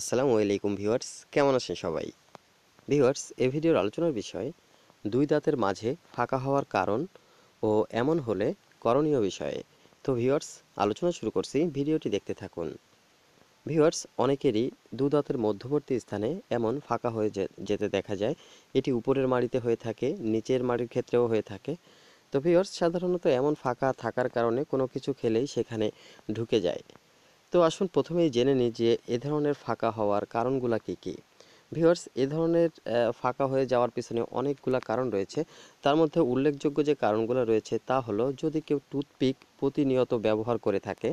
আসসালামু আলাইকুম ভিউয়ার্স কেমন আছেন সবাই ভিউয়ার্স এ ভিডিওর আলোচনার বিষয় দুই দাঁতের মাঝে ফাঁকা হওয়ার কারণ ও এমন হলে করণীয় বিষয়ে তো ভিউয়ার্স আলোচনা শুরু করছি ভিডিওটি দেখতে থাকুন ভিউয়ার্স অনেকেরই দু দাঁতের মধ্যবর্তী স্থানে এমন ফাঁকা হয়ে যেতে দেখা যায় এটি উপরের মাড়িতে হয়ে থাকে নিচের মাড়ির ক্ষেত্রেও হয়ে থাকে তো ভিউয়ার্স সাধারণত এমন ফাঁকা থাকার কারণে কোনো কিছু খেলেই সেখানে ঢুকে যায় তো আসুন প্রথমেই জেনে নিই যে এ ধরনের ফাঁকা হওয়ার কারণগুলো কী কী ভিউয়ার্স এ ধরনের ফাঁকা হয়ে যাওয়ার পিছনে অনেকগুলো কারণ রয়েছে তার মধ্যে উল্লেখযোগ্য যে কারণগুলো রয়েছে তা হলো যদি কেউ টুথপিক প্রতিনিয়ত ব্যবহার করে থাকে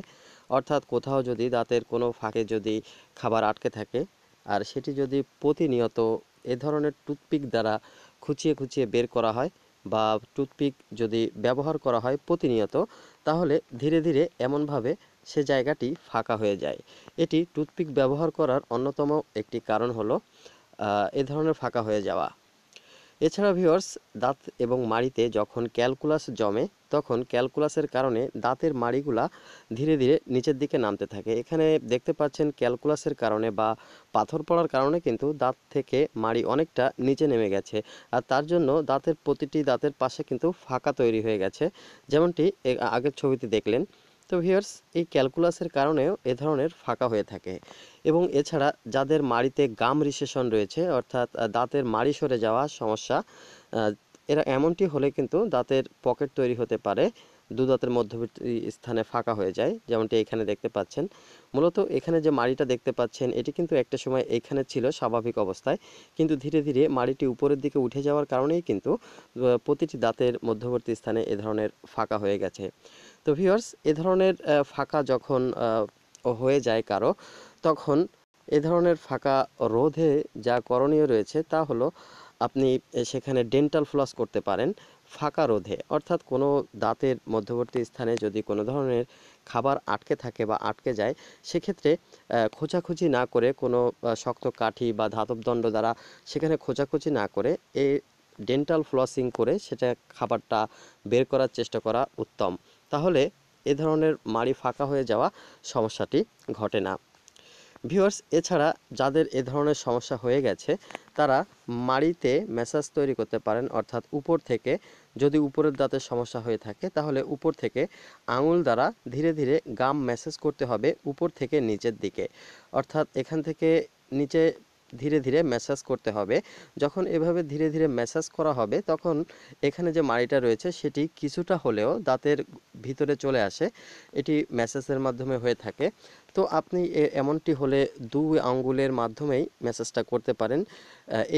অর্থাৎ কোথাও যদি দাঁতের কোনো ফাঁকে যদি খাবার আটকে থাকে আর সেটি যদি প্রতিনিয়ত এ ধরনের টুথপিক দ্বারা খুঁচিয়ে খুঁচিয়ে বের করা হয় বা টুথপিক যদি ব্যবহার করা হয় প্রতিনিয়ত তাহলে ধীরে ধীরে এমনভাবে সে জায়গাটি ফাঁকা হয়ে যায় এটি টুথপিক ব্যবহার করার অন্যতম একটি কারণ হলো এ ধরনের ফাঁকা হয়ে যাওয়া এছাড়া ভিওর্স দাঁত এবং মাড়িতে যখন ক্যালকুলাস জমে তখন ক্যালকুলাসের কারণে দাঁতের মাড়িগুলা ধীরে ধীরে নিচের দিকে নামতে থাকে এখানে দেখতে পাচ্ছেন ক্যালকুলাসের কারণে বা পাথর পড়ার কারণে কিন্তু দাঁত থেকে মাড়ি অনেকটা নিচে নেমে গেছে আর তার জন্য দাঁতের প্রতিটি দাঁতের পাশে কিন্তু ফাঁকা তৈরি হয়ে গেছে যেমনটি আগের ছবিতে দেখলেন তো ভিউয়ার্স এই ক্যালকুলাসের কারণেও এ ধরনের ফাঁকা হয়ে থাকে এবং এছাড়া যাদের মাড়িতে গাম রিসেশন রয়েছে অর্থাৎ দাঁতের মাড়ি সরে যাওয়া সমস্যা এরা এমনটি হলে কিন্তু দাঁতের পকেট তৈরি হতে পারে দু দাঁতের মধ্যবর্তী স্থানে ফাঁকা হয়ে যায় যেমনটি এখানে দেখতে পাচ্ছেন মূলত এখানে যে মাড়িটা দেখতে পাচ্ছেন এটি কিন্তু একটা সময় এখানে ছিল স্বাভাবিক অবস্থায় কিন্তু ধীরে ধীরে মাড়িটি উপরের দিকে উঠে যাওয়ার কারণেই কিন্তু প্রতিটি দাঁতের মধ্যবর্তী স্থানে এ ধরনের ফাঁকা হয়ে গেছে তো ভিওর্স এ ধরনের ফাঁকা যখন হয়ে যায় কারো তখন এ ধরনের ফাঁকা রোধে যা করণীয় রয়েছে তা হলো আপনি সেখানে ডেন্টাল ফ্লস করতে পারেন ফাঁকা রোধে অর্থাৎ কোনো দাঁতের মধ্যবর্তী স্থানে যদি কোনো ধরনের খাবার আটকে থাকে বা আটকে যায় সেক্ষেত্রে খোঁচাখুচি না করে কোনো শক্ত কাঠি বা ধাতব দণ্ড দ্বারা সেখানে খোঁচাখুচি না করে এ ডেন্টাল ফ্লসিং করে সেটা খাবারটা বের করার চেষ্টা করা উত্তম তাহলে এ ধরনের মাড়ি ফাঁকা হয়ে যাওয়া সমস্যাটি ঘটে না ভিউয়ার্স এছাড়া যাদের এ ধরনের সমস্যা হয়ে গেছে তারা মাড়িতে ম্যাসাজ তৈরি করতে পারেন অর্থাৎ উপর থেকে যদি উপরের দাঁতের সমস্যা হয়ে থাকে তাহলে উপর থেকে আঙুল দ্বারা ধীরে ধীরে গাম ম্যাসেজ করতে হবে উপর থেকে নিচের দিকে অর্থাৎ এখান থেকে নিচে ধীরে ধীরে ম্যাসাজ করতে হবে যখন এভাবে ধীরে ধীরে ম্যাসাজ করা হবে তখন এখানে যে মাড়িটা রয়েছে সেটি কিছুটা হলেও দাঁতের ভিতরে চলে আসে এটি ম্যাসাজের মাধ্যমে হয়ে থাকে তো আপনি এমনটি হলে দুই আঙ্গুলের মাধ্যমেই ম্যাসাজটা করতে পারেন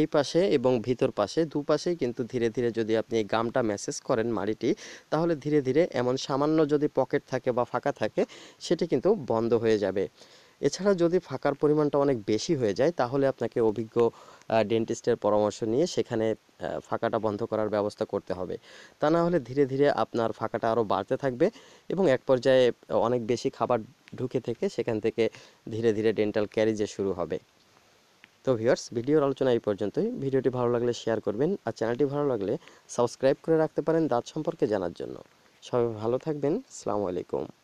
এই পাশে এবং ভিতর পাশে দুপাশেই কিন্তু ধীরে ধীরে যদি আপনি গামটা ম্যাসেজ করেন মাড়িটি তাহলে ধীরে ধীরে এমন সামান্য যদি পকেট থাকে বা ফাঁকা থাকে সেটি কিন্তু বন্ধ হয়ে যাবে এছাড়া যদি ফাঁকার পরিমাণটা অনেক বেশি হয়ে যায় তাহলে আপনাকে অভিজ্ঞ ডেন্টিস্টের পরামর্শ নিয়ে সেখানে ফাঁকাটা বন্ধ করার ব্যবস্থা করতে হবে তা না হলে ধীরে ধীরে আপনার ফাঁকাটা আরও বাড়তে থাকবে এবং এক পর্যায়ে অনেক বেশি খাবার ঢুকে থেকে সেখান থেকে ধীরে ধীরে ডেন্টাল ক্যারিজে শুরু হবে তো ভিওর্স ভিডিওর আলোচনা এই পর্যন্তই ভিডিওটি ভালো লাগলে শেয়ার করবেন আর চ্যানেলটি ভালো লাগলে সাবস্ক্রাইব করে রাখতে পারেন দাঁত সম্পর্কে জানার জন্য সবাই ভালো থাকবেন সালামু আলাইকুম